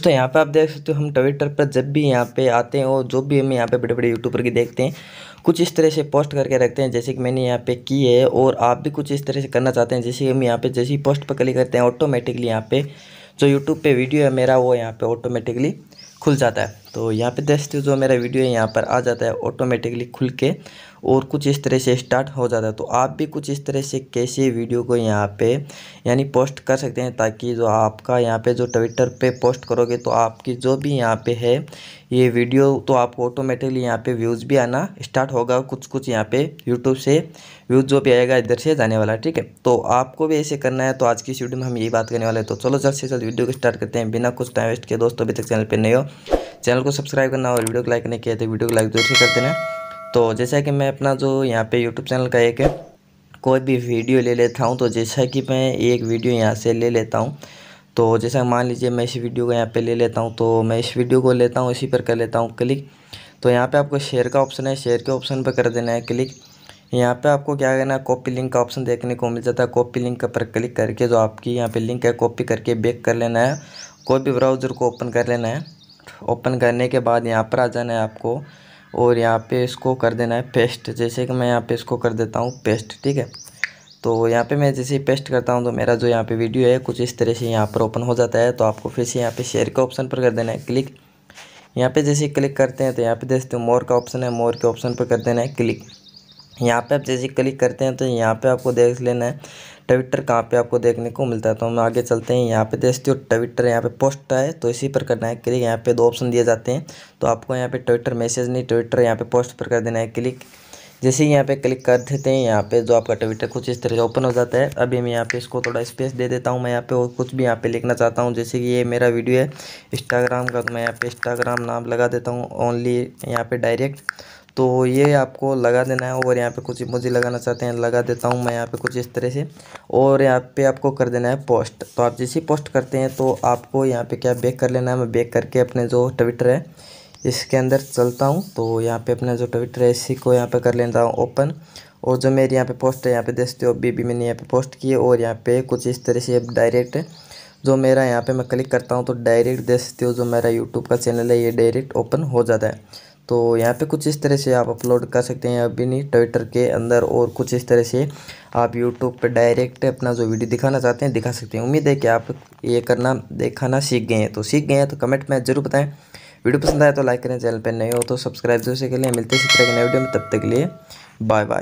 दोस्तों यहाँ पे आप देख सकते हो हम ट्विटर पर जब भी यहाँ पे आते हैं और जो भी हम यहाँ पे बड़े बड़े यूट्यूबर की देखते हैं कुछ इस तरह से पोस्ट करके रखते हैं जैसे कि मैंने यहाँ पे की है और आप भी कुछ इस तरह से करना चाहते हैं जैसे हम यहाँ पे जैसे ही पोस्ट पर क्लिक करते हैं ऑटोमेटिकली यहाँ पे जो यूट्यूब पर वीडियो है मेरा वो यहाँ पर ऑटोमेटिकली खुल जाता है तो यहाँ पे जस्ट जो मेरा वीडियो है यहाँ पर आ जाता है ऑटोमेटिकली खुल के और कुछ इस तरह से स्टार्ट हो जाता है तो आप भी कुछ इस तरह से कैसे वीडियो को यहाँ पे यानी पोस्ट कर सकते हैं ताकि जो आपका यहाँ पे जो ट्विटर पे पोस्ट करोगे तो आपकी जो भी यहाँ पे है ये वीडियो तो आपको ऑटोमेटिकली यहाँ पे व्यूज़ भी आना स्टार्ट होगा कुछ कुछ यहाँ पे यूट्यूब से व्यूज़ जो भी आएगा इधर से जाने वाला ठीक है तो आपको भी ऐसे करना है तो आज की वीडियो में हम यही बात करने वाले हैं तो चलो जल्द से जल्द वीडियो को स्टार्ट करते हैं बिना कुछ टाइम वेस्ट के दोस्तों अभी तक चैनल पर नहीं हो चैनल को सब्सक्राइब करना और वीडियो को लाइक नहीं किया तो वीडियो को लाइक जरूर से कर देना तो जैसा कि मैं अपना जो यहाँ पे यूट्यूब चैनल का एक कोई भी वीडियो ले लेता हूँ तो जैसा कि मैं एक वीडियो यहाँ से ले लेता हूँ तो जैसा मान लीजिए मैं इस वीडियो को यहाँ पे ले लेता हूँ तो मैं इस वीडियो को लेता हूँ इसी पर कर लेता हूँ क्लिक तो यहाँ पे आपको शेयर का ऑप्शन है शेयर के ऑप्शन पर कर देना है क्लिक यहाँ पे आपको क्या करना है कॉपी लिंक का ऑप्शन देखने को मिल जाता है कॉपी लिंक पर क्लिक करके जो आपकी यहाँ पर लिंक है कॉपी करके बेक कर लेना है कोई भी ब्राउज़र को ओपन कर लेना है ओपन करने के बाद यहाँ पर आ जाना है आपको और यहाँ पे इसको कर देना है पेस्ट जैसे कि मैं यहाँ पे इसको कर देता हूँ पेस्ट ठीक है तो यहाँ पे मैं जैसे ही पेस्ट करता हूँ तो मेरा जो यहाँ पे वीडियो है कुछ इस तरह से यहाँ पर ओपन हो जाता है तो आपको फिर से यहाँ पे शेयर के ऑप्शन पर कर देना है क्लिक यहाँ पे जैसे क्लिक करते हैं तो यहाँ पे देखते हो मोर का ऑप्शन है मोर के ऑप्शन पर कर देना है क्लिक यहाँ पे आप जैसे क्लिक करते हैं तो यहाँ पे आपको देख लेना है ट्विटर कहाँ पे आपको देखने को मिलता है तो हम आगे चलते हैं यहाँ पे देखते हो ट्विटर यहाँ पे पोस्ट है तो इसी पर करना है क्लिक यहाँ पे दो ऑप्शन दिए जाते हैं तो आपको यहाँ पे ट्विटर मैसेज नहीं ट्विटर यहाँ पे पोस्ट पर कर देना है क्लिक जैसे ही यहाँ पे क्लिक कर देते हैं यहाँ पे जो आपका ट्विटर कुछ इस तरह से ओपन हो जाता है अभी मैं यहाँ पे इसको थोड़ा स्पेस दे देता हूँ मैं यहाँ पे और कुछ भी यहाँ पे लिखना चाहता हूँ जैसे कि ये मेरा वीडियो है इंस्टाग्राम का तो मैं यहाँ पे इंस्टाग्राम नाम लगा देता हूँ ओनली यहाँ पे डायरेक्ट तो ये आपको लगा देना है और यहाँ पे कुछ इमोजी लगाना चाहते हैं लगा देता हूँ मैं यहाँ पे कुछ इस तरह से और यहाँ पे आपको कर देना है पोस्ट तो आप जैसे पोस्ट करते हैं तो आपको यहाँ पे क्या बेक कर लेना है मैं बेक करके अपने जो ट्विटर है इसके अंदर चलता हूँ तो यहाँ पे अपना जो ट्विटर है इसी को यहाँ पर कर लेता हूँ ओपन और जो मेरी यहाँ पर पोस्ट है यहाँ पर देखते हो अभी मैंने यहाँ पर पोस्ट किए और यहाँ पर कुछ इस तरह से डायरेक्ट जो मेरा यहाँ पर मैं क्लिक करता हूँ तो डायरेक्ट देखते हो जो मेरा यूट्यूब का चैनल है ये डायरेक्ट ओपन हो जाता है तो यहाँ पे कुछ इस तरह से आप अपलोड कर सकते हैं अभी नहीं ट्विटर के अंदर और कुछ इस तरह से आप यूट्यूब पे डायरेक्ट अपना जो वीडियो दिखाना चाहते हैं दिखा सकते हैं उम्मीद है कि आप ये करना दिखाना सीख गए हैं तो सीख गए हैं तो कमेंट में ज़रूर बताएं वीडियो पसंद आए तो लाइक करें चैनल पर नए हो तो सब्सक्राइब जरूर से के लिए मिलते हैं इसी तरह के नए वीडियो में तब तक के लिए बाय बाय